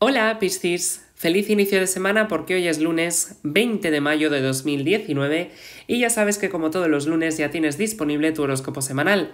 Hola Piscis, feliz inicio de semana porque hoy es lunes 20 de mayo de 2019 y ya sabes que como todos los lunes ya tienes disponible tu horóscopo semanal.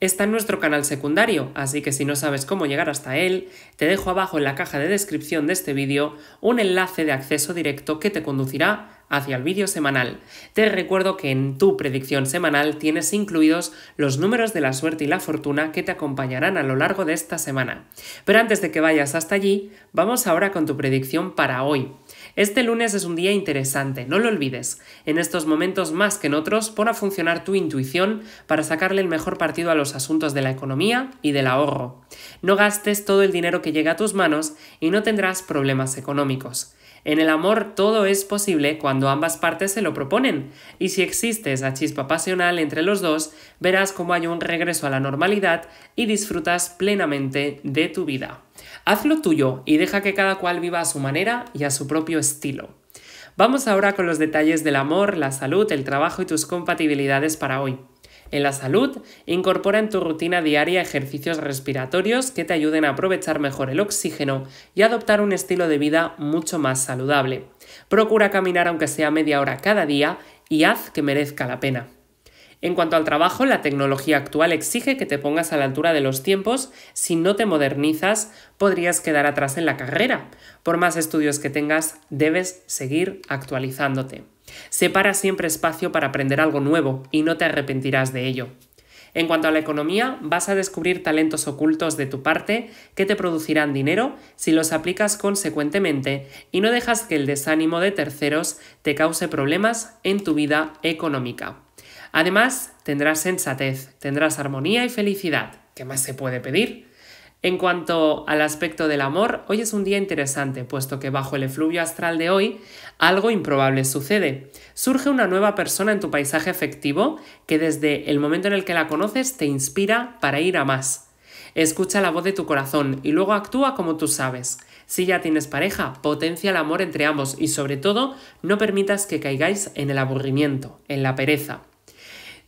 Está en nuestro canal secundario, así que si no sabes cómo llegar hasta él, te dejo abajo en la caja de descripción de este vídeo un enlace de acceso directo que te conducirá hacia el vídeo semanal. Te recuerdo que en tu predicción semanal tienes incluidos los números de la suerte y la fortuna que te acompañarán a lo largo de esta semana. Pero antes de que vayas hasta allí, vamos ahora con tu predicción para hoy. Este lunes es un día interesante, no lo olvides. En estos momentos más que en otros, pon a funcionar tu intuición para sacarle el mejor partido a los asuntos de la economía y del ahorro. No gastes todo el dinero que llega a tus manos y no tendrás problemas económicos. En el amor todo es posible cuando cuando ambas partes se lo proponen, y si existe esa chispa pasional entre los dos, verás cómo hay un regreso a la normalidad y disfrutas plenamente de tu vida. Hazlo tuyo y deja que cada cual viva a su manera y a su propio estilo. Vamos ahora con los detalles del amor, la salud, el trabajo y tus compatibilidades para hoy. En la salud, incorpora en tu rutina diaria ejercicios respiratorios que te ayuden a aprovechar mejor el oxígeno y adoptar un estilo de vida mucho más saludable. Procura caminar aunque sea media hora cada día y haz que merezca la pena. En cuanto al trabajo, la tecnología actual exige que te pongas a la altura de los tiempos. Si no te modernizas, podrías quedar atrás en la carrera. Por más estudios que tengas, debes seguir actualizándote. Separa siempre espacio para aprender algo nuevo y no te arrepentirás de ello. En cuanto a la economía, vas a descubrir talentos ocultos de tu parte que te producirán dinero si los aplicas consecuentemente y no dejas que el desánimo de terceros te cause problemas en tu vida económica. Además, tendrás sensatez, tendrás armonía y felicidad. ¿Qué más se puede pedir? En cuanto al aspecto del amor, hoy es un día interesante, puesto que bajo el efluvio astral de hoy, algo improbable sucede. Surge una nueva persona en tu paisaje efectivo que desde el momento en el que la conoces te inspira para ir a más. Escucha la voz de tu corazón y luego actúa como tú sabes. Si ya tienes pareja, potencia el amor entre ambos y sobre todo no permitas que caigáis en el aburrimiento, en la pereza.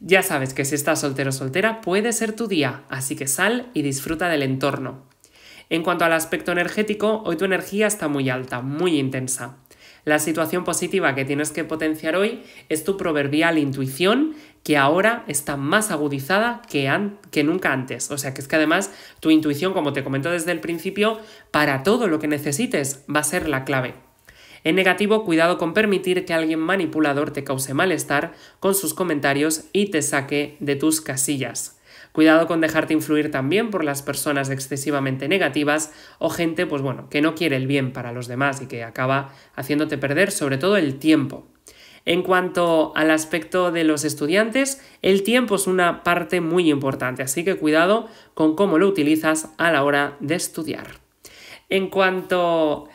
Ya sabes que si estás soltero o soltera puede ser tu día, así que sal y disfruta del entorno. En cuanto al aspecto energético, hoy tu energía está muy alta, muy intensa. La situación positiva que tienes que potenciar hoy es tu proverbial intuición, que ahora está más agudizada que, que, nunca antes. O sea que es que además tu intuición, como te comento desde el principio, para todo lo que necesites va a ser la clave. En negativo, cuidado con permitir que alguien manipulador te cause malestar con sus comentarios y te saque de tus casillas. Cuidado con dejarte influir también por las personas excesivamente negativas o gente, pues bueno, que no quiere el bien para los demás y que acaba haciéndote perder sobre todo el tiempo. En cuanto al aspecto de los estudiantes, el tiempo es una parte muy importante, así que cuidado con cómo lo utilizas a la hora de estudiar. En cuanto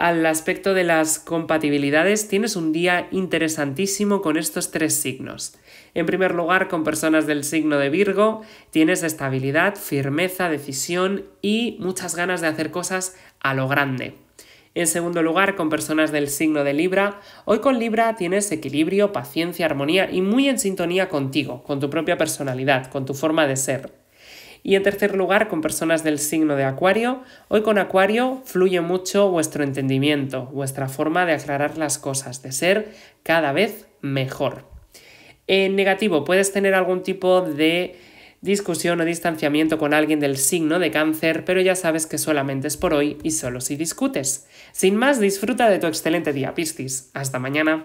al aspecto de las compatibilidades, tienes un día interesantísimo con estos tres signos. En primer lugar, con personas del signo de Virgo, tienes estabilidad, firmeza, decisión y muchas ganas de hacer cosas a lo grande. En segundo lugar, con personas del signo de Libra, hoy con Libra tienes equilibrio, paciencia, armonía y muy en sintonía contigo, con tu propia personalidad, con tu forma de ser. Y en tercer lugar, con personas del signo de Acuario, hoy con Acuario fluye mucho vuestro entendimiento, vuestra forma de aclarar las cosas, de ser cada vez mejor. En negativo, puedes tener algún tipo de discusión o distanciamiento con alguien del signo de cáncer, pero ya sabes que solamente es por hoy y solo si discutes. Sin más, disfruta de tu excelente día, Piscis. Hasta mañana.